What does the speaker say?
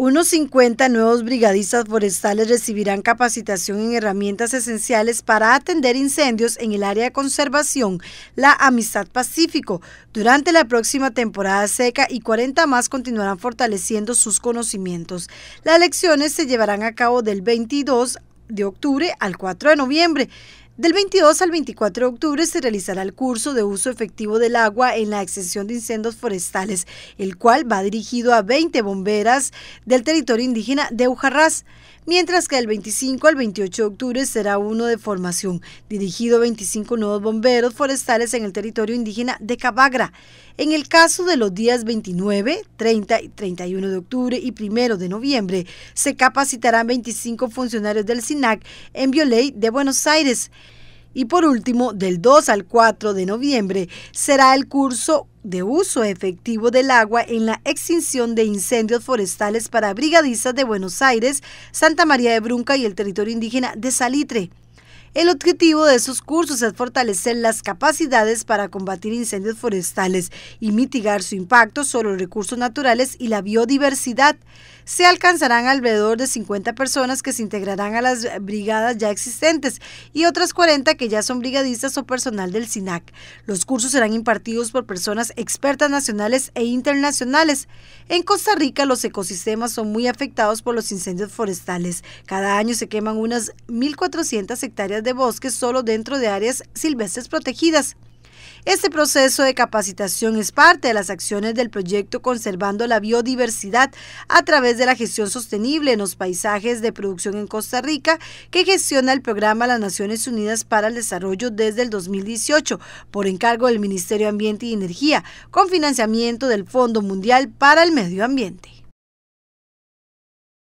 Unos 50 nuevos brigadistas forestales recibirán capacitación en herramientas esenciales para atender incendios en el área de conservación La Amistad Pacífico durante la próxima temporada seca y 40 más continuarán fortaleciendo sus conocimientos. Las lecciones se llevarán a cabo del 22 de octubre al 4 de noviembre del 22 al 24 de octubre se realizará el curso de uso efectivo del agua en la extensión de incendios forestales, el cual va dirigido a 20 bomberas del territorio indígena de Ujarrás, mientras que del 25 al 28 de octubre será uno de formación, dirigido a 25 nuevos bomberos forestales en el territorio indígena de Cabagra. En el caso de los días 29, 30 y 31 de octubre y 1 de noviembre, se capacitarán 25 funcionarios del SINAC en Violey de Buenos Aires. Y por último, del 2 al 4 de noviembre será el curso de uso efectivo del agua en la extinción de incendios forestales para brigadistas de Buenos Aires, Santa María de Brunca y el territorio indígena de Salitre. El objetivo de estos cursos es fortalecer las capacidades para combatir incendios forestales y mitigar su impacto sobre los recursos naturales y la biodiversidad. Se alcanzarán alrededor de 50 personas que se integrarán a las brigadas ya existentes y otras 40 que ya son brigadistas o personal del SINAC. Los cursos serán impartidos por personas expertas nacionales e internacionales. En Costa Rica los ecosistemas son muy afectados por los incendios forestales. Cada año se queman unas 1.400 hectáreas de bosques solo dentro de áreas silvestres protegidas. Este proceso de capacitación es parte de las acciones del proyecto Conservando la Biodiversidad a través de la gestión sostenible en los paisajes de producción en Costa Rica que gestiona el programa Las Naciones Unidas para el Desarrollo desde el 2018 por encargo del Ministerio de Ambiente y Energía con financiamiento del Fondo Mundial para el Medio Ambiente.